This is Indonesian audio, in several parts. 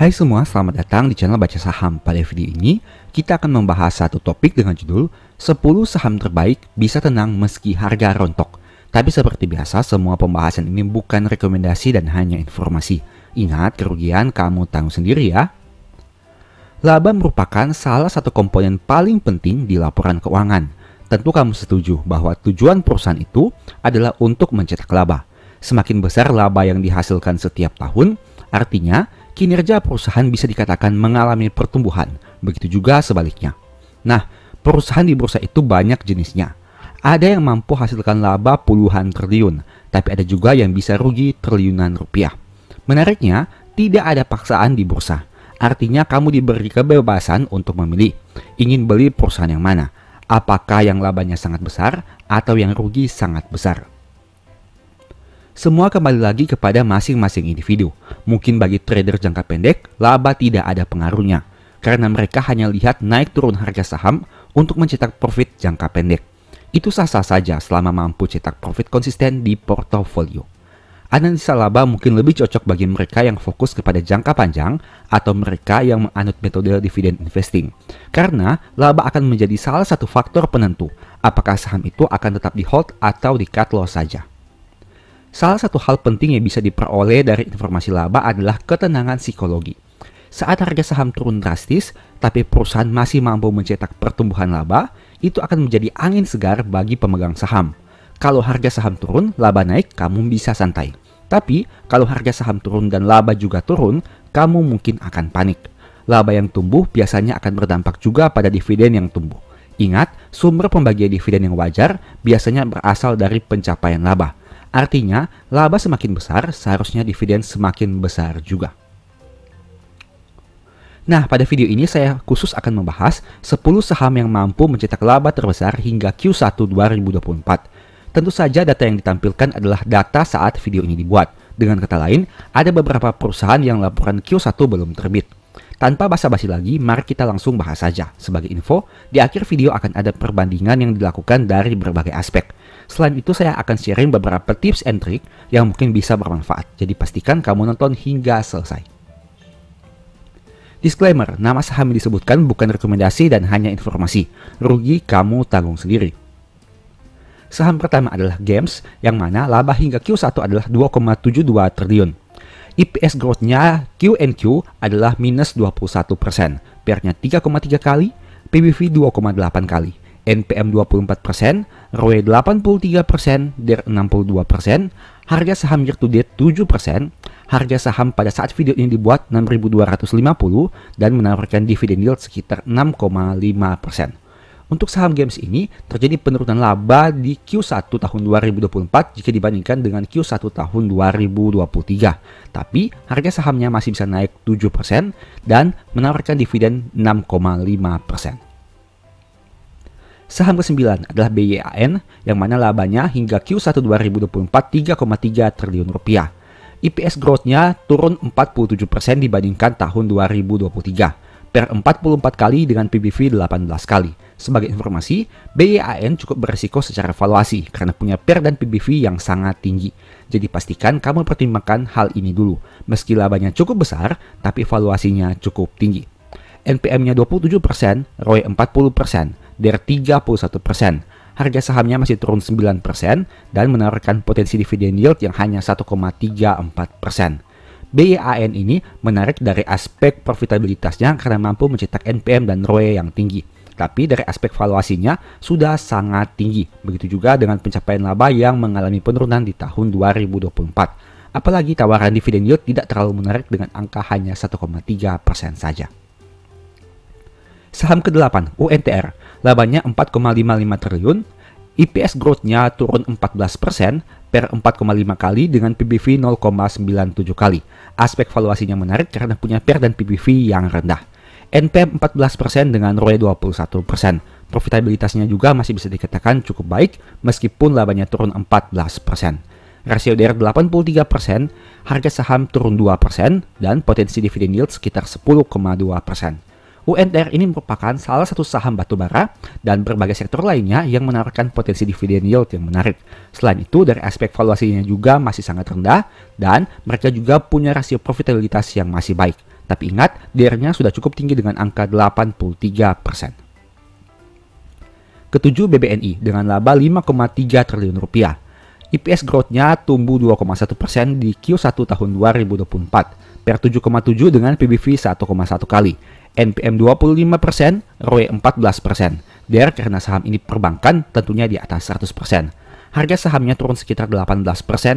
Hai semua, selamat datang di channel Baca Saham. Pada video ini, kita akan membahas satu topik dengan judul 10 saham terbaik bisa tenang meski harga rontok. Tapi seperti biasa, semua pembahasan ini bukan rekomendasi dan hanya informasi. Ingat, kerugian kamu tanggung sendiri ya. Laba merupakan salah satu komponen paling penting di laporan keuangan. Tentu kamu setuju bahwa tujuan perusahaan itu adalah untuk mencetak laba. Semakin besar laba yang dihasilkan setiap tahun, artinya kinerja perusahaan bisa dikatakan mengalami pertumbuhan, begitu juga sebaliknya. Nah, perusahaan di bursa itu banyak jenisnya. Ada yang mampu hasilkan laba puluhan triliun, tapi ada juga yang bisa rugi triliunan rupiah. Menariknya, tidak ada paksaan di bursa. Artinya kamu diberi kebebasan untuk memilih ingin beli perusahaan yang mana, apakah yang labanya sangat besar atau yang rugi sangat besar. Semua kembali lagi kepada masing-masing individu. Mungkin bagi trader jangka pendek, laba tidak ada pengaruhnya karena mereka hanya lihat naik turun harga saham untuk mencetak profit jangka pendek. Itu sah-sah saja selama mampu cetak profit konsisten di portofolio. Analisa laba mungkin lebih cocok bagi mereka yang fokus kepada jangka panjang atau mereka yang menganut metode dividend investing. Karena laba akan menjadi salah satu faktor penentu apakah saham itu akan tetap di hold atau di cut loss saja. Salah satu hal penting yang bisa diperoleh dari informasi laba adalah ketenangan psikologi. Saat harga saham turun drastis, tapi perusahaan masih mampu mencetak pertumbuhan laba, itu akan menjadi angin segar bagi pemegang saham. Kalau harga saham turun, laba naik, kamu bisa santai. Tapi, kalau harga saham turun dan laba juga turun, kamu mungkin akan panik. Laba yang tumbuh biasanya akan berdampak juga pada dividen yang tumbuh. Ingat, sumber pembagian dividen yang wajar biasanya berasal dari pencapaian laba. Artinya, laba semakin besar, seharusnya dividen semakin besar juga. Nah, pada video ini saya khusus akan membahas 10 saham yang mampu mencetak laba terbesar hingga Q1 2024. Tentu saja data yang ditampilkan adalah data saat video ini dibuat. Dengan kata lain, ada beberapa perusahaan yang laporan Q1 belum terbit. Tanpa basa-basi lagi, mari kita langsung bahas saja. Sebagai info, di akhir video akan ada perbandingan yang dilakukan dari berbagai aspek. Selain itu, saya akan sharing beberapa tips and trick yang mungkin bisa bermanfaat. Jadi pastikan kamu nonton hingga selesai. Disclaimer, nama saham yang disebutkan bukan rekomendasi dan hanya informasi. Rugi kamu tanggung sendiri. Saham pertama adalah Games, yang mana laba hingga Q1 adalah 2,72 triliun. EPS growth-nya Q&Q adalah minus 21%, PR-nya 3,3 kali, PBV 2,8 kali, NPM 24%, ROE 83%, DER 62%, harga saham year to date 7%, harga saham pada saat video ini dibuat 6.250 dan menawarkan dividen yield sekitar 6,5%. Untuk saham games ini, terjadi penurunan laba di Q1 tahun 2024 jika dibandingkan dengan Q1 tahun 2023. Tapi harga sahamnya masih bisa naik 7% dan menawarkan dividen 6,5%. Saham ke-9 adalah BYAN yang mana labanya hingga Q1 2024 3,3 triliun rupiah. EPS growth-nya turun 47% dibandingkan tahun 2023, per 44 kali dengan PBV 18 kali. Sebagai informasi, BYAN e cukup beresiko secara valuasi karena punya PER dan PBV yang sangat tinggi. Jadi pastikan kamu pertimbangkan hal ini dulu. Meski labanya cukup besar, tapi valuasinya cukup tinggi. NPM-nya 27%, ROE 40%, DER 31%. Harga sahamnya masih turun 9% dan menawarkan potensi dividen yield yang hanya 1,34%. BYAN e ini menarik dari aspek profitabilitasnya karena mampu mencetak NPM dan ROE yang tinggi tapi dari aspek valuasinya sudah sangat tinggi. Begitu juga dengan pencapaian laba yang mengalami penurunan di tahun 2024. Apalagi tawaran dividen yield tidak terlalu menarik dengan angka hanya 1,3% saja. Saham ke-8, UNTR, labanya 4,55 triliun, EPS growth-nya turun 14% per 4,5 kali dengan PBV 0,97 kali. Aspek valuasinya menarik karena punya PER dan PBV yang rendah. NPM 14% dengan ROE 21%. Profitabilitasnya juga masih bisa dikatakan cukup baik meskipun labanya turun 14% rasio DR 83%, harga saham turun 2%, dan potensi dividen yield sekitar 10,2%. UNTR ini merupakan salah satu saham batubara dan berbagai sektor lainnya yang menawarkan potensi dividen yield yang menarik. Selain itu, dari aspek valuasinya juga masih sangat rendah dan mereka juga punya rasio profitabilitas yang masih baik. Tapi ingat, DR-nya sudah cukup tinggi dengan angka 83%. Ketujuh BBNI dengan laba 5,3 triliun rupiah. EPS growth-nya tumbuh 2,1% persen di Q1 tahun 2024, per 7,7 dengan PBV 1,1 kali, NPM 25%, persen, ROE 14%. persen. DR karena saham ini perbankan tentunya di atas 100%. Harga sahamnya turun sekitar 18%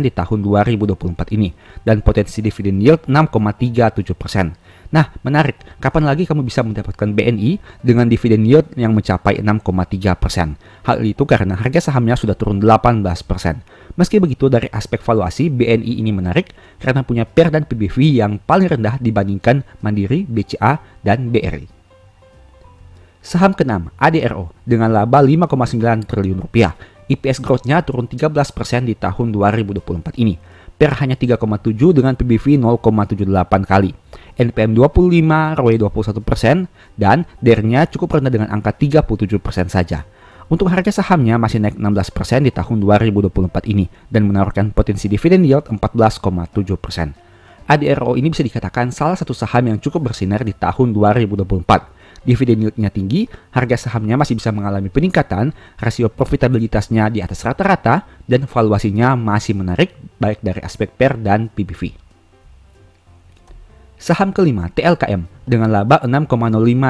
di tahun 2024 ini dan potensi dividen yield 6,37%. Nah, menarik. Kapan lagi kamu bisa mendapatkan BNI dengan dividen yield yang mencapai 6,3%? Hal itu karena harga sahamnya sudah turun 18%. Meski begitu, dari aspek valuasi, BNI ini menarik karena punya PER dan PBV yang paling rendah dibandingkan Mandiri, BCA, dan BRI. Saham ke-6, ADRO, dengan laba 5,9 triliun rupiah. EPS growth-nya turun 13% di tahun 2024 ini. Per hanya 3,7 dengan PBV 0,78 kali. NPM 25, ROE 21%, dan DER-nya cukup rendah dengan angka 37% saja. Untuk harga sahamnya masih naik 16% di tahun 2024 ini dan menawarkan potensi dividend yield 14,7%. ADRO ini bisa dikatakan salah satu saham yang cukup bersinar di tahun 2024. Dividen yieldnya tinggi, harga sahamnya masih bisa mengalami peningkatan, rasio profitabilitasnya di atas rata-rata, dan valuasinya masih menarik baik dari aspek PER dan PBV. Saham kelima, TLKM, dengan laba 6,05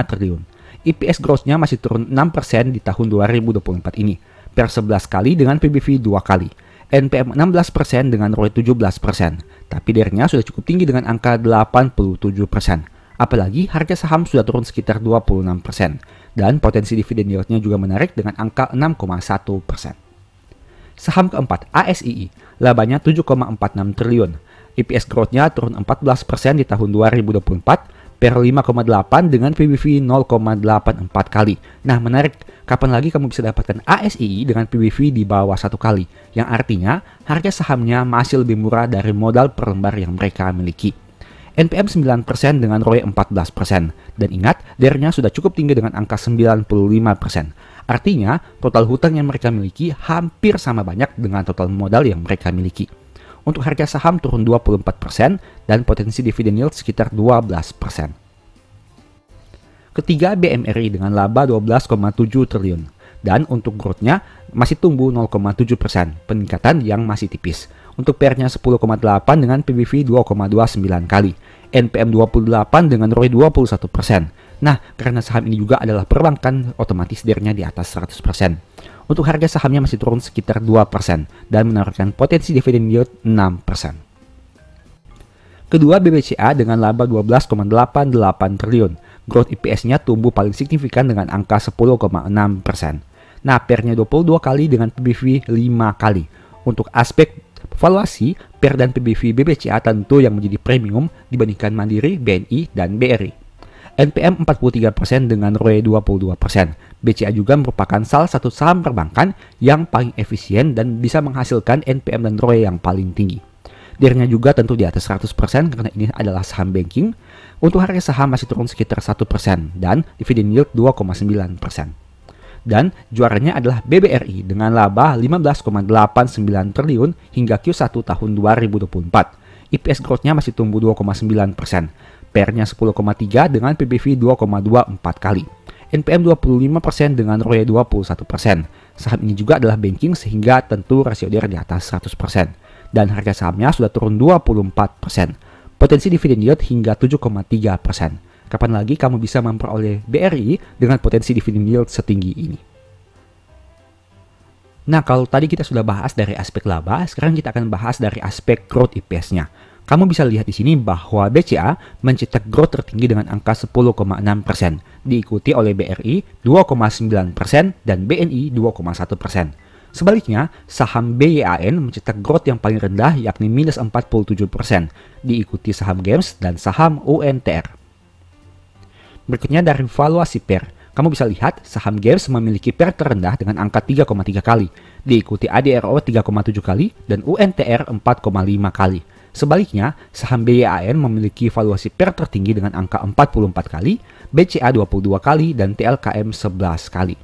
triliun. EPS growth-nya masih turun 6% di tahun 2024 ini, per 11 kali dengan PBV 2 kali. NPM 16% dengan ROE 17%, tapi dernya sudah cukup tinggi dengan angka 87%. Apalagi harga saham sudah turun sekitar 26%, dan potensi dividen yield juga menarik dengan angka 6,1%. Saham keempat, ASII, labanya 7,46 triliun EPS growth-nya turun 14% di tahun 2024 per 5,8 dengan PBV 0,84 kali. Nah menarik, kapan lagi kamu bisa dapatkan ASII dengan PBV di bawah satu kali, yang artinya harga sahamnya masih lebih murah dari modal per lembar yang mereka miliki. NPM 9% dengan ROE 14%. Dan ingat, der sudah cukup tinggi dengan angka 95%. Artinya, total hutang yang mereka miliki hampir sama banyak dengan total modal yang mereka miliki untuk harga saham turun 24% dan potensi dividen yield sekitar 12%. Ketiga, BMRI dengan laba 12,7 triliun. Dan untuk growth-nya masih tumbuh 0,7%, peningkatan yang masih tipis. Untuk PR-nya 10,8 dengan PBV 2,29 kali. NPM 28 dengan ROI 21%. Nah, karena saham ini juga adalah perbankan, otomatis dirinya di atas 100% untuk harga sahamnya masih turun sekitar 2% dan menawarkan potensi dividen yield 6%. Kedua BBCA dengan laba 12,88 triliun. Growth EPS-nya tumbuh paling signifikan dengan angka 10,6%. Nah, pernya 22 kali dengan PBV 5 kali. Untuk aspek valuasi, per dan PBV BBCA tentu yang menjadi premium dibandingkan Mandiri, BNI, dan BRI. NPM 43% dengan ROE 22%. BCA juga merupakan salah satu saham perbankan yang paling efisien dan bisa menghasilkan NPM dan ROE yang paling tinggi. Dirinya juga tentu di atas 100% karena ini adalah saham banking. Untuk harga saham masih turun sekitar 1% dan dividend yield 2,9%. Dan juaranya adalah BBRI dengan laba 15,89 triliun hingga Q1 tahun 2024. EPS growth-nya masih tumbuh 2,9%. PR-nya 10,3 dengan PBV 2,24 kali. NPM 25% dengan ROE 21%. Saham ini juga adalah banking sehingga tentu rasio DER di atas 100%. Dan harga sahamnya sudah turun 24%. Potensi dividend yield hingga 7,3%. Kapan lagi kamu bisa memperoleh BRI dengan potensi dividend yield setinggi ini? Nah, kalau tadi kita sudah bahas dari aspek laba, sekarang kita akan bahas dari aspek growth EPS-nya. Kamu bisa lihat di sini bahwa BCA mencetak growth tertinggi dengan angka 10,6%, diikuti oleh BRI 2,9% dan BNI 2,1%. Sebaliknya, saham BYAN e mencetak growth yang paling rendah yakni minus 47%, diikuti saham Games dan saham UNTR. Berikutnya dari valuasi per. Kamu bisa lihat saham Games memiliki per terendah dengan angka 3,3 kali, diikuti ADRO 3,7 kali dan UNTR 4,5 kali. Sebaliknya, saham BYAN e memiliki valuasi per tertinggi dengan angka 44 kali, BCA 22 kali, dan TLKM 11 kali.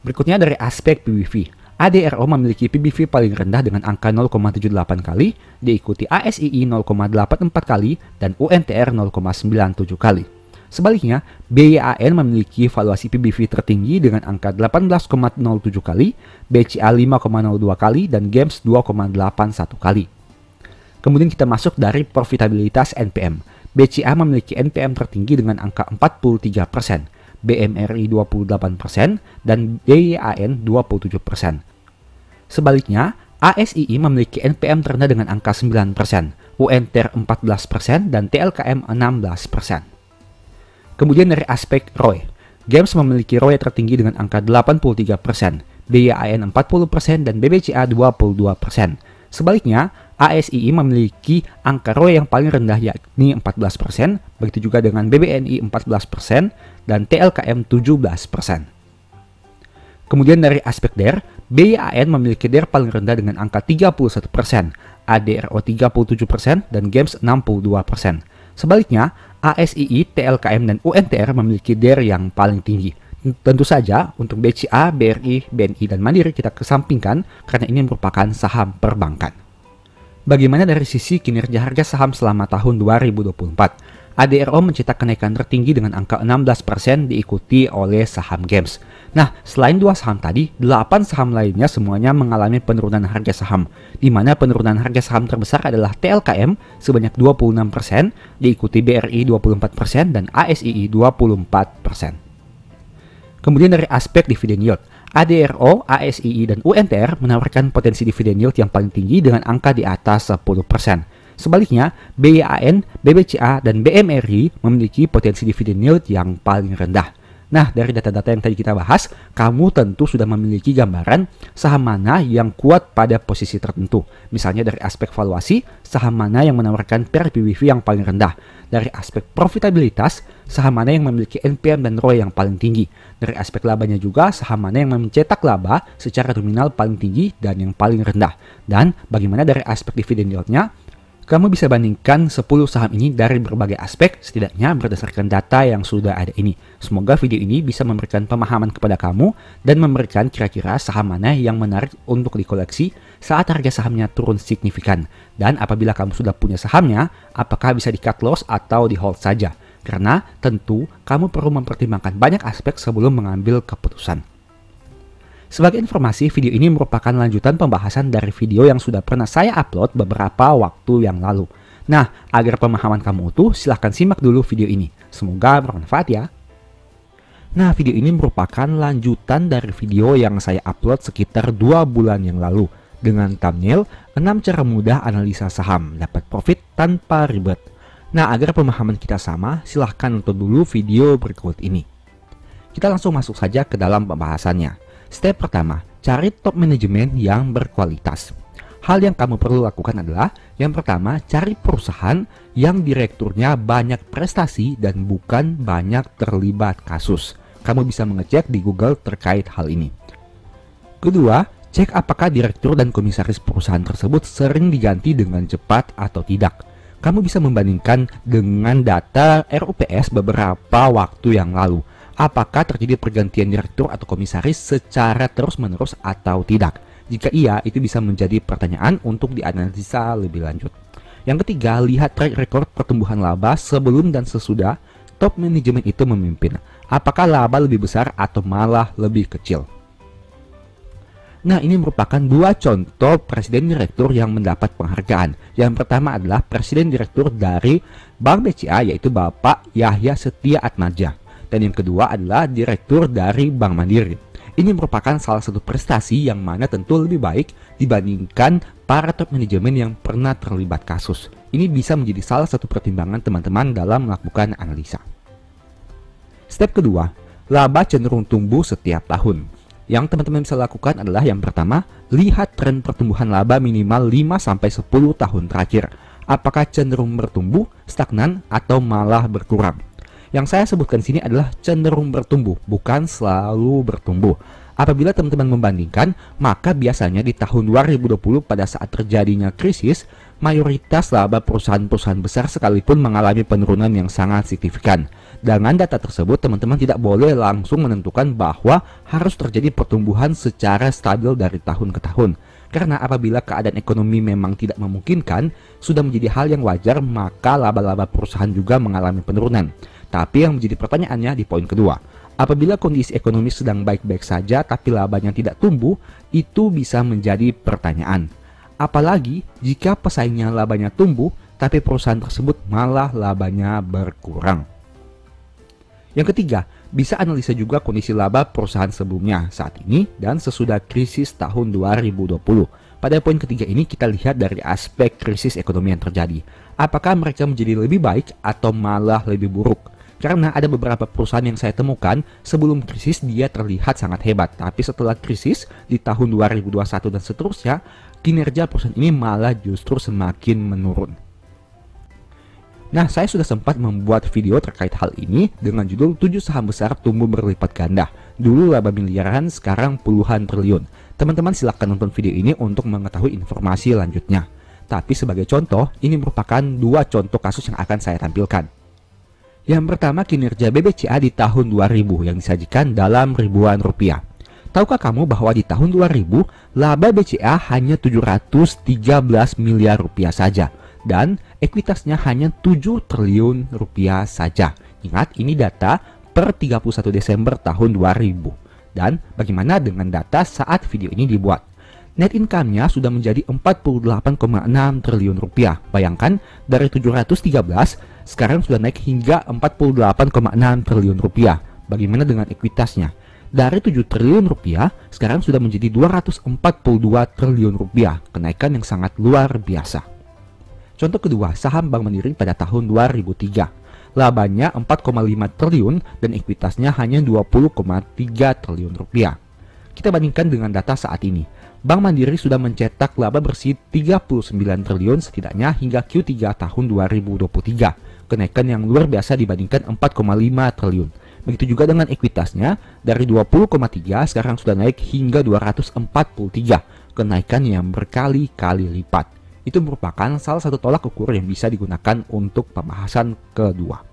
Berikutnya dari aspek PBV. ADRO memiliki PBV paling rendah dengan angka 0,78 kali, diikuti ASII 0,84 kali, dan UNTR 0,97 kali. Sebaliknya, BYAN e memiliki valuasi PBV tertinggi dengan angka 18,07 kali, BCA 5,02 kali, dan GAMS e 2,81 kali. Kemudian kita masuk dari profitabilitas NPM. BCA memiliki NPM tertinggi dengan angka 43%, BMRI 28%, dan DYAN 27%. Sebaliknya, ASII memiliki NPM terendah dengan angka 9%, UNTER 14%, dan TLKM 16%. Kemudian dari aspek ROI, Games memiliki ROI tertinggi dengan angka 83%, DYAN 40%, dan BBCA 22%. Sebaliknya, ASII memiliki angka ROE yang paling rendah yakni 14%, begitu juga dengan BBNI 14% dan TLKM 17%. Kemudian dari aspek DER, BIAN memiliki DER paling rendah dengan angka 31%, ADRO 37% dan GEMS 62%. Sebaliknya, ASII, TLKM, dan UNTR memiliki DER yang paling tinggi. Tentu saja, untuk BCA, BRI, BNI, dan Mandiri kita kesampingkan karena ini merupakan saham perbankan. Bagaimana dari sisi kinerja harga saham selama tahun 2024? ADRO mencetak kenaikan tertinggi dengan angka 16% diikuti oleh saham Games. Nah, selain dua saham tadi, 8 saham lainnya semuanya mengalami penurunan harga saham, di mana penurunan harga saham terbesar adalah TLKM sebanyak 26%, diikuti BRI 24% dan ASII 24%. Kemudian dari aspek dividen yield, ADRO, ASII, dan UNTR menawarkan potensi dividen yield yang paling tinggi dengan angka di atas 10%. Sebaliknya, BYAN, BBCA, dan BMRI memiliki potensi dividen yield yang paling rendah. Nah, dari data-data yang tadi kita bahas, kamu tentu sudah memiliki gambaran saham mana yang kuat pada posisi tertentu. Misalnya dari aspek valuasi, saham mana yang menawarkan PER PBV yang paling rendah. Dari aspek profitabilitas, saham mana yang memiliki NPM dan ROI yang paling tinggi. Dari aspek labanya juga, saham mana yang mencetak laba secara nominal paling tinggi dan yang paling rendah. Dan bagaimana dari aspek dividen yieldnya, kamu bisa bandingkan 10 saham ini dari berbagai aspek, setidaknya berdasarkan data yang sudah ada ini. Semoga video ini bisa memberikan pemahaman kepada kamu dan memberikan kira-kira saham mana yang menarik untuk dikoleksi saat harga sahamnya turun signifikan. Dan apabila kamu sudah punya sahamnya, apakah bisa di cut loss atau di hold saja? Karena tentu kamu perlu mempertimbangkan banyak aspek sebelum mengambil keputusan. Sebagai informasi, video ini merupakan lanjutan pembahasan dari video yang sudah pernah saya upload beberapa waktu yang lalu. Nah, agar pemahaman kamu utuh, silahkan simak dulu video ini. Semoga bermanfaat ya. Nah, video ini merupakan lanjutan dari video yang saya upload sekitar 2 bulan yang lalu dengan thumbnail 6 cara mudah analisa saham dapat profit tanpa ribet. Nah, agar pemahaman kita sama, silahkan nonton dulu video berikut ini. Kita langsung masuk saja ke dalam pembahasannya. Step pertama, cari top manajemen yang berkualitas. Hal yang kamu perlu lakukan adalah yang pertama, cari perusahaan yang direkturnya banyak prestasi dan bukan banyak terlibat kasus. Kamu bisa mengecek di Google terkait hal ini. Kedua, cek apakah direktur dan komisaris perusahaan tersebut sering diganti dengan cepat atau tidak. Kamu bisa membandingkan dengan data RUPS beberapa waktu yang lalu apakah terjadi pergantian direktur atau komisaris secara terus-menerus atau tidak. Jika iya, itu bisa menjadi pertanyaan untuk dianalisa lebih lanjut. Yang ketiga, lihat track record pertumbuhan laba sebelum dan sesudah top manajemen itu memimpin. Apakah laba lebih besar atau malah lebih kecil? Nah, ini merupakan dua contoh presiden direktur yang mendapat penghargaan. Yang pertama adalah presiden direktur dari Bank BCA yaitu Bapak Yahya Setia Atmaja. Dan yang kedua adalah direktur dari Bank Mandiri. Ini merupakan salah satu prestasi yang mana tentu lebih baik dibandingkan para top manajemen yang pernah terlibat kasus. Ini bisa menjadi salah satu pertimbangan teman-teman dalam melakukan analisa. Step kedua, laba cenderung tumbuh setiap tahun. Yang teman-teman bisa lakukan adalah yang pertama, lihat tren pertumbuhan laba minimal 5-10 tahun terakhir. Apakah cenderung bertumbuh, stagnan, atau malah berkurang. Yang saya sebutkan sini adalah cenderung bertumbuh, bukan selalu bertumbuh. Apabila teman-teman membandingkan, maka biasanya di tahun 2020 pada saat terjadinya krisis, mayoritas laba perusahaan-perusahaan besar sekalipun mengalami penurunan yang sangat signifikan. Dengan data tersebut, teman-teman tidak boleh langsung menentukan bahwa harus terjadi pertumbuhan secara stabil dari tahun ke tahun. Karena apabila keadaan ekonomi memang tidak memungkinkan, sudah menjadi hal yang wajar maka laba-laba perusahaan juga mengalami penurunan. Tapi yang menjadi pertanyaannya di poin kedua, apabila kondisi ekonomi sedang baik-baik saja tapi labanya tidak tumbuh, itu bisa menjadi pertanyaan. Apalagi jika pesaingnya labanya tumbuh tapi perusahaan tersebut malah labanya berkurang. Yang ketiga, bisa analisa juga kondisi laba perusahaan sebelumnya saat ini dan sesudah krisis tahun 2020. Pada poin ketiga ini kita lihat dari aspek krisis ekonomi yang terjadi. Apakah mereka menjadi lebih baik atau malah lebih buruk? Karena ada beberapa perusahaan yang saya temukan, sebelum krisis dia terlihat sangat hebat. Tapi setelah krisis, di tahun 2021 dan seterusnya, kinerja perusahaan ini malah justru semakin menurun. Nah, saya sudah sempat membuat video terkait hal ini dengan judul 7 saham besar tumbuh berlipat ganda. Dulu laba miliaran, sekarang puluhan triliun. Teman-teman silahkan nonton video ini untuk mengetahui informasi lanjutnya. Tapi sebagai contoh, ini merupakan dua contoh kasus yang akan saya tampilkan. Yang pertama kinerja BBCA di tahun 2000 yang disajikan dalam ribuan rupiah. Tahukah kamu bahwa di tahun 2000 laba BCA hanya 713 miliar rupiah saja dan ekuitasnya hanya 7 triliun rupiah saja. Ingat ini data per 31 Desember tahun 2000. Dan bagaimana dengan data saat video ini dibuat? net income-nya sudah menjadi 48,6 triliun rupiah. Bayangkan dari 713 sekarang sudah naik hingga 48,6 triliun rupiah. Bagaimana dengan ekuitasnya? Dari 7 triliun rupiah sekarang sudah menjadi 242 triliun rupiah, kenaikan yang sangat luar biasa. Contoh kedua, saham Bank Mandiri pada tahun 2003 labanya 4,5 triliun dan ekuitasnya hanya 20,3 triliun rupiah. Kita bandingkan dengan data saat ini. Bank Mandiri sudah mencetak laba bersih 39 triliun setidaknya hingga Q3 tahun 2023, kenaikan yang luar biasa dibandingkan 4,5 triliun. Begitu juga dengan ekuitasnya, dari 20,3 sekarang sudah naik hingga 243, kenaikan yang berkali-kali lipat. Itu merupakan salah satu tolak ukur yang bisa digunakan untuk pembahasan kedua.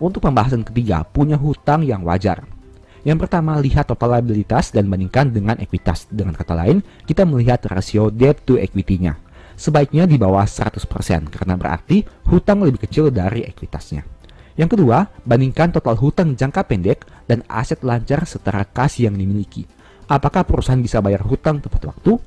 Untuk pembahasan ketiga, punya hutang yang wajar. Yang pertama, lihat total liabilitas dan bandingkan dengan ekuitas. Dengan kata lain, kita melihat rasio debt to equity-nya. Sebaiknya di bawah 100% karena berarti hutang lebih kecil dari ekuitasnya. Yang kedua, bandingkan total hutang jangka pendek dan aset lancar setara kas yang dimiliki. Apakah perusahaan bisa bayar hutang tepat waktu?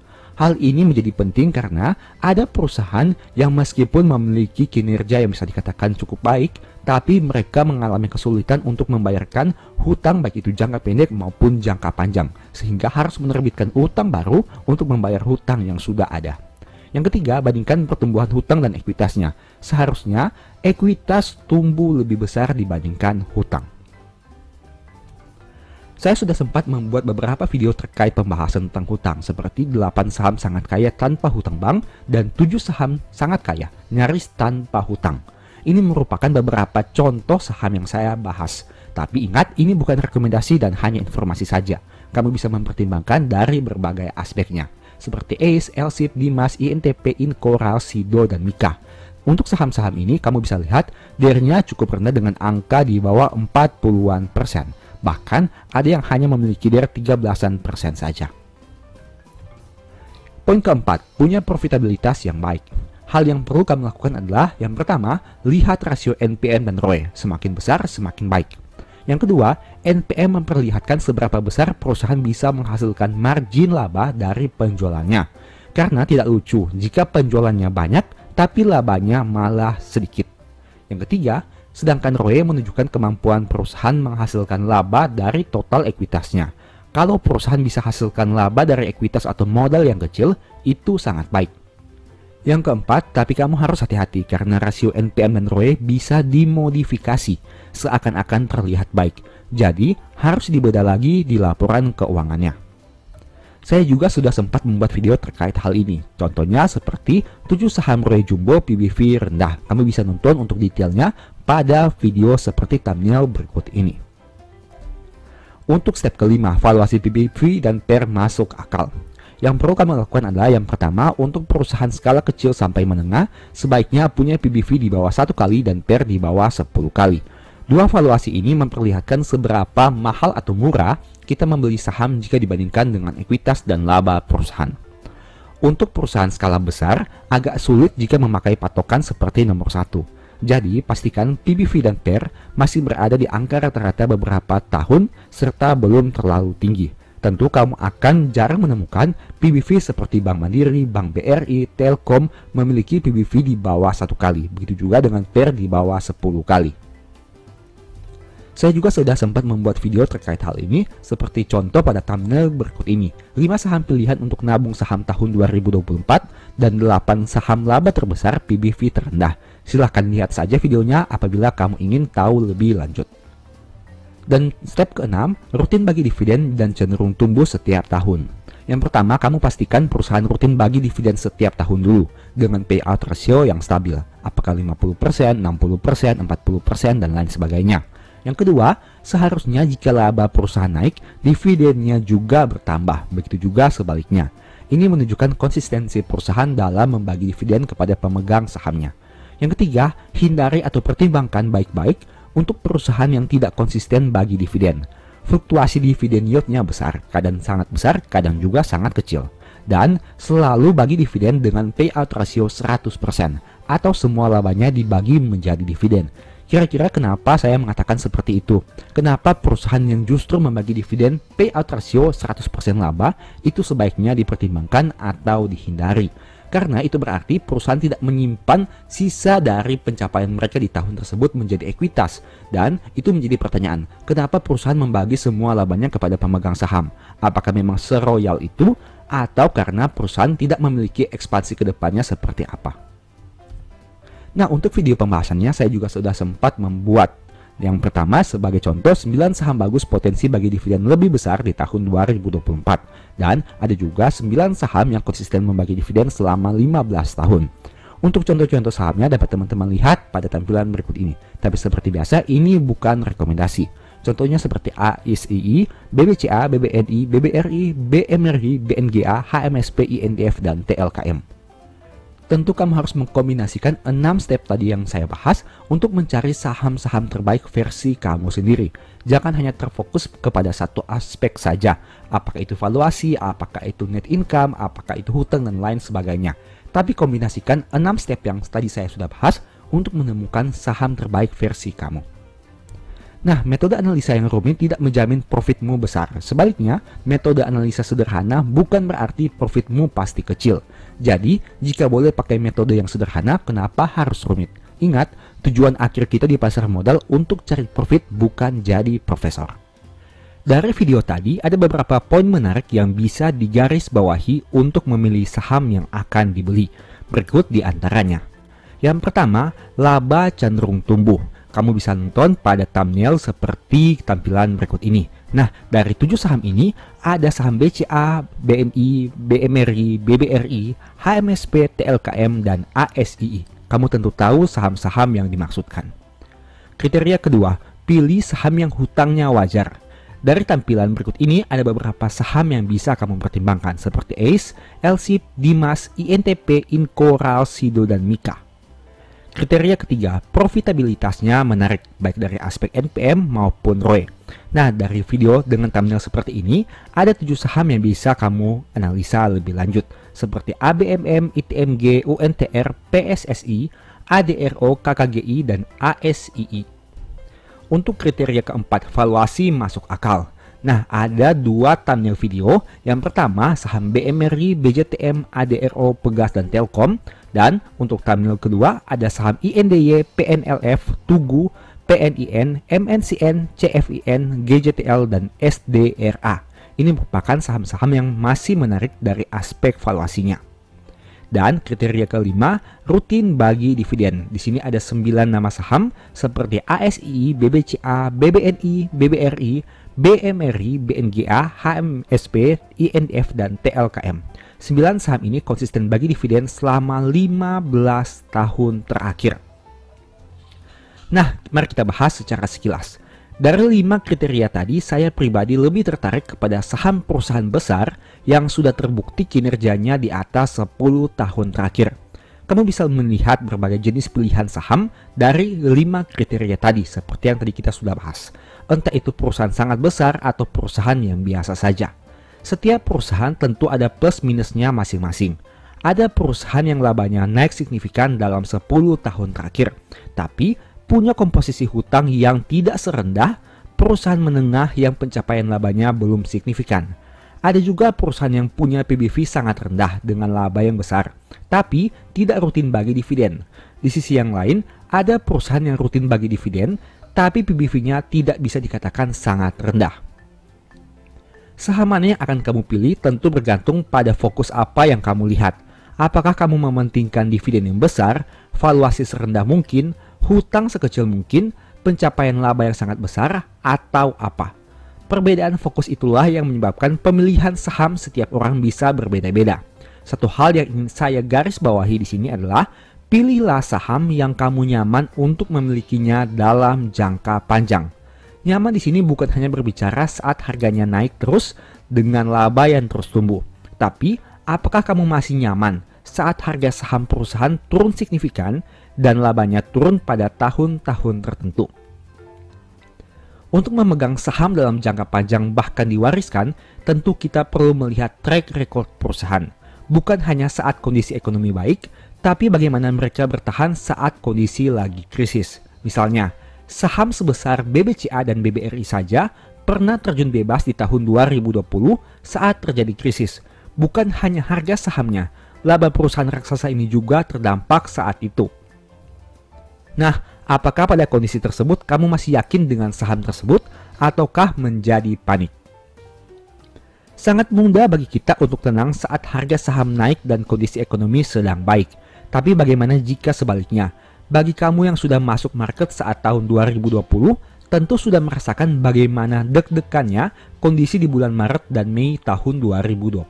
Hal ini menjadi penting karena ada perusahaan yang meskipun memiliki kinerja yang bisa dikatakan cukup baik, tapi mereka mengalami kesulitan untuk membayarkan hutang baik itu jangka pendek maupun jangka panjang, sehingga harus menerbitkan utang baru untuk membayar hutang yang sudah ada. Yang ketiga, bandingkan pertumbuhan hutang dan ekuitasnya. Seharusnya ekuitas tumbuh lebih besar dibandingkan hutang. Saya sudah sempat membuat beberapa video terkait pembahasan tentang hutang seperti 8 saham sangat kaya tanpa hutang bank dan 7 saham sangat kaya nyaris tanpa hutang. Ini merupakan beberapa contoh saham yang saya bahas. Tapi ingat, ini bukan rekomendasi dan hanya informasi saja. Kamu bisa mempertimbangkan dari berbagai aspeknya, seperti ACE, LSIP, Dimas, INTP, Incoral, Sido, dan Mika. Untuk saham-saham ini, kamu bisa lihat, dernya cukup rendah dengan angka di bawah 40-an persen. Bahkan ada yang hanya memiliki DER 13-an persen saja. Poin keempat, punya profitabilitas yang baik. Hal yang perlu kamu lakukan adalah yang pertama, lihat rasio NPM dan ROE. Semakin besar, semakin baik. Yang kedua, NPM memperlihatkan seberapa besar perusahaan bisa menghasilkan margin laba dari penjualannya. Karena tidak lucu jika penjualannya banyak, tapi labanya malah sedikit. Yang ketiga, Sedangkan ROE menunjukkan kemampuan perusahaan menghasilkan laba dari total ekuitasnya. Kalau perusahaan bisa hasilkan laba dari ekuitas atau modal yang kecil, itu sangat baik. Yang keempat, tapi kamu harus hati-hati karena rasio NPM dan ROE bisa dimodifikasi seakan-akan terlihat baik. Jadi, harus dibeda lagi di laporan keuangannya. Saya juga sudah sempat membuat video terkait hal ini. Contohnya seperti 7 saham Roy Jumbo PBV rendah. Kamu bisa nonton untuk detailnya pada video seperti thumbnail berikut ini. Untuk step kelima, valuasi PBV dan PER masuk akal. Yang perlu kamu lakukan adalah yang pertama, untuk perusahaan skala kecil sampai menengah, sebaiknya punya PBV di bawah satu kali dan PER di bawah 10 kali. Dua valuasi ini memperlihatkan seberapa mahal atau murah kita membeli saham jika dibandingkan dengan ekuitas dan laba perusahaan. Untuk perusahaan skala besar, agak sulit jika memakai patokan seperti nomor satu. Jadi, pastikan PBV dan PER masih berada di angka rata-rata beberapa tahun serta belum terlalu tinggi. Tentu kamu akan jarang menemukan PBV seperti Bank Mandiri, Bank BRI, Telkom memiliki PBV di bawah satu kali. Begitu juga dengan PER di bawah 10 kali. Saya juga sudah sempat membuat video terkait hal ini, seperti contoh pada thumbnail berikut ini. 5 saham pilihan untuk nabung saham tahun 2024 dan 8 saham laba terbesar PBV terendah. Silahkan lihat saja videonya apabila kamu ingin tahu lebih lanjut. Dan step keenam, rutin bagi dividen dan cenderung tumbuh setiap tahun. Yang pertama, kamu pastikan perusahaan rutin bagi dividen setiap tahun dulu dengan payout ratio yang stabil, apakah 50%, 60%, 40%, dan lain sebagainya. Yang kedua, seharusnya jika laba perusahaan naik, dividennya juga bertambah. Begitu juga sebaliknya. Ini menunjukkan konsistensi perusahaan dalam membagi dividen kepada pemegang sahamnya. Yang ketiga, hindari atau pertimbangkan baik-baik untuk perusahaan yang tidak konsisten bagi dividen. Fluktuasi dividen yieldnya besar, kadang sangat besar, kadang juga sangat kecil. Dan selalu bagi dividen dengan payout ratio 100% atau semua labanya dibagi menjadi dividen. Kira-kira kenapa saya mengatakan seperti itu? Kenapa perusahaan yang justru membagi dividen payout ratio 100% laba itu sebaiknya dipertimbangkan atau dihindari? Karena itu berarti perusahaan tidak menyimpan sisa dari pencapaian mereka di tahun tersebut menjadi ekuitas. Dan itu menjadi pertanyaan, kenapa perusahaan membagi semua labanya kepada pemegang saham? Apakah memang seroyal itu? Atau karena perusahaan tidak memiliki ekspansi kedepannya seperti apa? Nah, untuk video pembahasannya saya juga sudah sempat membuat yang pertama, sebagai contoh, 9 saham bagus potensi bagi dividen lebih besar di tahun 2024. Dan ada juga 9 saham yang konsisten membagi dividen selama 15 tahun. Untuk contoh-contoh sahamnya dapat teman-teman lihat pada tampilan berikut ini. Tapi seperti biasa, ini bukan rekomendasi. Contohnya seperti ASII, BBCA, BBNI, BBRI, BMRI, BNGA, HMSP, INDF, dan TLKM tentu kamu harus mengkombinasikan 6 step tadi yang saya bahas untuk mencari saham-saham terbaik versi kamu sendiri. Jangan hanya terfokus kepada satu aspek saja, apakah itu valuasi, apakah itu net income, apakah itu hutang, dan lain sebagainya. Tapi kombinasikan 6 step yang tadi saya sudah bahas untuk menemukan saham terbaik versi kamu. Nah, metode analisa yang rumit tidak menjamin profitmu besar. Sebaliknya, metode analisa sederhana bukan berarti profitmu pasti kecil. Jadi, jika boleh pakai metode yang sederhana, kenapa harus rumit? Ingat, tujuan akhir kita di pasar modal untuk cari profit bukan jadi profesor. Dari video tadi, ada beberapa poin menarik yang bisa digaris bawahi untuk memilih saham yang akan dibeli. Berikut di antaranya. Yang pertama, laba cenderung tumbuh kamu bisa nonton pada thumbnail seperti tampilan berikut ini. Nah, dari tujuh saham ini, ada saham BCA, BNI, BMRI, BBRI, HMSP, TLKM, dan ASII. Kamu tentu tahu saham-saham yang dimaksudkan. Kriteria kedua, pilih saham yang hutangnya wajar. Dari tampilan berikut ini ada beberapa saham yang bisa kamu pertimbangkan seperti ACE, LSIP, Dimas, INTP, Inco, RAL, Sido, dan Mika. Kriteria ketiga, profitabilitasnya menarik baik dari aspek NPM maupun ROE. Nah, dari video dengan thumbnail seperti ini, ada tujuh saham yang bisa kamu analisa lebih lanjut seperti ABMM, ITMG, UNTR, PSSI, ADRO, KKGI, dan ASII. Untuk kriteria keempat, valuasi masuk akal. Nah, ada dua thumbnail video. Yang pertama, saham BMRI, BJTM, ADRO, Pegas, dan Telkom. Dan untuk terminal kedua ada saham INDY, PNLF, Tugu, PNIN, MNCN, CFIN, GJTL, dan SDRA. Ini merupakan saham-saham yang masih menarik dari aspek valuasinya. Dan kriteria kelima, rutin bagi dividen. Di sini ada 9 nama saham seperti ASI, BBCA, BBNI, BBRI, BMRI, BNGA, HMSP, INF, dan TLKM. 9 saham ini konsisten bagi dividen selama 15 tahun terakhir. Nah, mari kita bahas secara sekilas. Dari lima kriteria tadi, saya pribadi lebih tertarik kepada saham perusahaan besar yang sudah terbukti kinerjanya di atas 10 tahun terakhir. Kamu bisa melihat berbagai jenis pilihan saham dari lima kriteria tadi seperti yang tadi kita sudah bahas. Entah itu perusahaan sangat besar atau perusahaan yang biasa saja. Setiap perusahaan tentu ada plus minusnya masing-masing. Ada perusahaan yang labanya naik signifikan dalam 10 tahun terakhir, tapi punya komposisi hutang yang tidak serendah perusahaan menengah yang pencapaian labanya belum signifikan. Ada juga perusahaan yang punya PBV sangat rendah dengan laba yang besar, tapi tidak rutin bagi dividen. Di sisi yang lain, ada perusahaan yang rutin bagi dividen, tapi PBV-nya tidak bisa dikatakan sangat rendah. Saham mana yang akan kamu pilih tentu bergantung pada fokus apa yang kamu lihat. Apakah kamu mementingkan dividen yang besar, valuasi serendah mungkin, hutang sekecil mungkin, pencapaian laba yang sangat besar, atau apa? Perbedaan fokus itulah yang menyebabkan pemilihan saham setiap orang bisa berbeda-beda. Satu hal yang ingin saya garis bawahi di sini adalah pilihlah saham yang kamu nyaman untuk memilikinya dalam jangka panjang. Nyaman di sini bukan hanya berbicara saat harganya naik terus dengan laba yang terus tumbuh, tapi apakah kamu masih nyaman saat harga saham perusahaan turun signifikan dan labanya turun pada tahun-tahun tertentu? Untuk memegang saham dalam jangka panjang bahkan diwariskan, tentu kita perlu melihat track record perusahaan. Bukan hanya saat kondisi ekonomi baik, tapi bagaimana mereka bertahan saat kondisi lagi krisis. Misalnya, saham sebesar BBCA dan BBRI saja pernah terjun bebas di tahun 2020 saat terjadi krisis. Bukan hanya harga sahamnya, laba perusahaan raksasa ini juga terdampak saat itu. Nah, apakah pada kondisi tersebut kamu masih yakin dengan saham tersebut ataukah menjadi panik? Sangat mudah bagi kita untuk tenang saat harga saham naik dan kondisi ekonomi sedang baik. Tapi bagaimana jika sebaliknya? Bagi kamu yang sudah masuk market saat tahun 2020, tentu sudah merasakan bagaimana deg-degannya kondisi di bulan Maret dan Mei tahun 2020.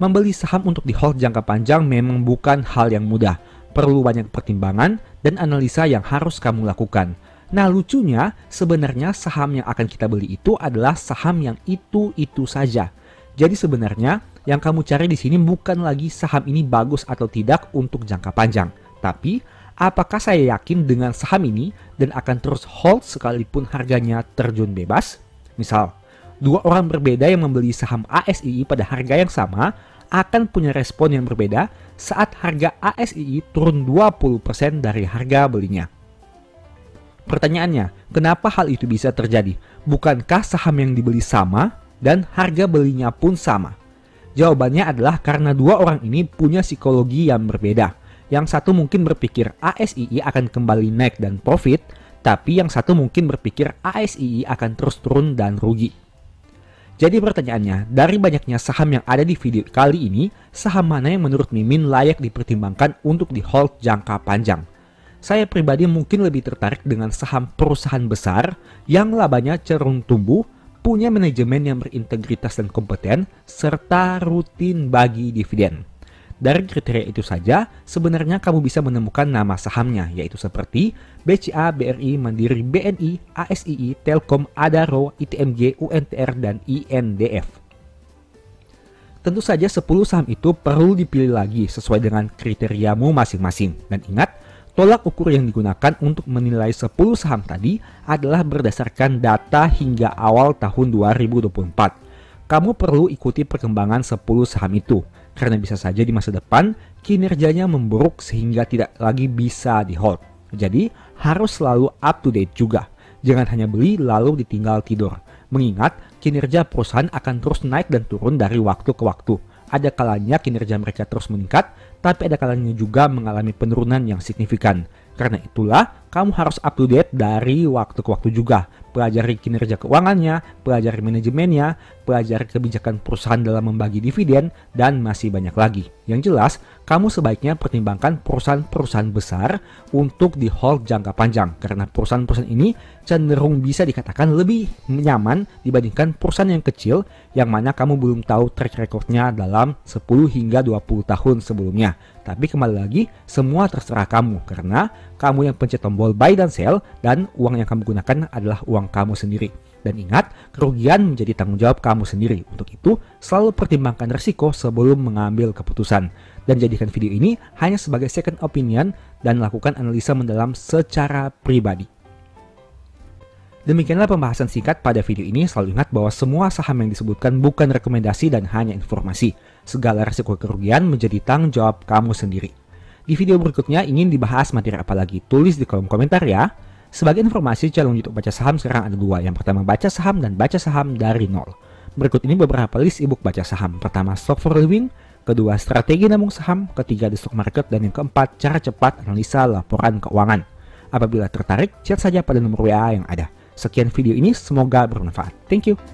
Membeli saham untuk di hold jangka panjang memang bukan hal yang mudah, perlu banyak pertimbangan dan analisa yang harus kamu lakukan. Nah lucunya, sebenarnya saham yang akan kita beli itu adalah saham yang itu-itu saja. Jadi sebenarnya, yang kamu cari di sini bukan lagi saham ini bagus atau tidak untuk jangka panjang, tapi, apakah saya yakin dengan saham ini dan akan terus hold sekalipun harganya terjun bebas? Misal, dua orang berbeda yang membeli saham ASII pada harga yang sama akan punya respon yang berbeda saat harga ASII turun 20% dari harga belinya. Pertanyaannya, kenapa hal itu bisa terjadi? Bukankah saham yang dibeli sama dan harga belinya pun sama? Jawabannya adalah karena dua orang ini punya psikologi yang berbeda. Yang satu mungkin berpikir ASII akan kembali naik dan profit, tapi yang satu mungkin berpikir ASII akan terus turun dan rugi. Jadi pertanyaannya, dari banyaknya saham yang ada di video kali ini, saham mana yang menurut Mimin layak dipertimbangkan untuk di hold jangka panjang? Saya pribadi mungkin lebih tertarik dengan saham perusahaan besar yang labanya cenderung tumbuh, punya manajemen yang berintegritas dan kompeten, serta rutin bagi dividen. Dari kriteria itu saja, sebenarnya kamu bisa menemukan nama sahamnya, yaitu seperti BCA, BRI, Mandiri, BNI, ASII, Telkom, Adaro, ITMG, UNTR, dan INDF. Tentu saja 10 saham itu perlu dipilih lagi sesuai dengan kriteriamu masing-masing. Dan ingat, Tolak ukur yang digunakan untuk menilai 10 saham tadi adalah berdasarkan data hingga awal tahun 2024. Kamu perlu ikuti perkembangan 10 saham itu karena bisa saja di masa depan kinerjanya memburuk sehingga tidak lagi bisa di hold. Jadi harus selalu up to date juga. Jangan hanya beli lalu ditinggal tidur. Mengingat kinerja perusahaan akan terus naik dan turun dari waktu ke waktu. Ada kalanya kinerja mereka terus meningkat, tapi ada kalanya juga mengalami penurunan yang signifikan. Karena itulah, kamu harus up to date dari waktu ke waktu juga. Pelajari kinerja keuangannya, pelajari manajemennya, belajar kebijakan perusahaan dalam membagi dividen, dan masih banyak lagi. Yang jelas, kamu sebaiknya pertimbangkan perusahaan-perusahaan besar untuk di hold jangka panjang karena perusahaan-perusahaan ini cenderung bisa dikatakan lebih nyaman dibandingkan perusahaan yang kecil yang mana kamu belum tahu track recordnya dalam 10 hingga 20 tahun sebelumnya. Tapi kembali lagi, semua terserah kamu karena kamu yang pencet tombol buy dan sell dan uang yang kamu gunakan adalah uang kamu sendiri. Dan ingat, kerugian menjadi tanggung jawab kamu sendiri. Untuk itu, selalu pertimbangkan resiko sebelum mengambil keputusan. Dan jadikan video ini hanya sebagai second opinion dan lakukan analisa mendalam secara pribadi. Demikianlah pembahasan singkat pada video ini. Selalu ingat bahwa semua saham yang disebutkan bukan rekomendasi dan hanya informasi. Segala resiko kerugian menjadi tanggung jawab kamu sendiri. Di video berikutnya ingin dibahas materi apa lagi? Tulis di kolom komentar ya. Sebagai informasi, calon YouTube baca saham sekarang ada dua. Yang pertama baca saham dan baca saham dari nol. Berikut ini beberapa list ebook baca saham. Pertama, Stock for Living, kedua, Strategi Namung Saham, ketiga, The Stock Market, dan yang keempat, Cara Cepat Analisa Laporan Keuangan. Apabila tertarik, chat saja pada nomor WA yang ada. Sekian video ini, semoga bermanfaat. Thank you.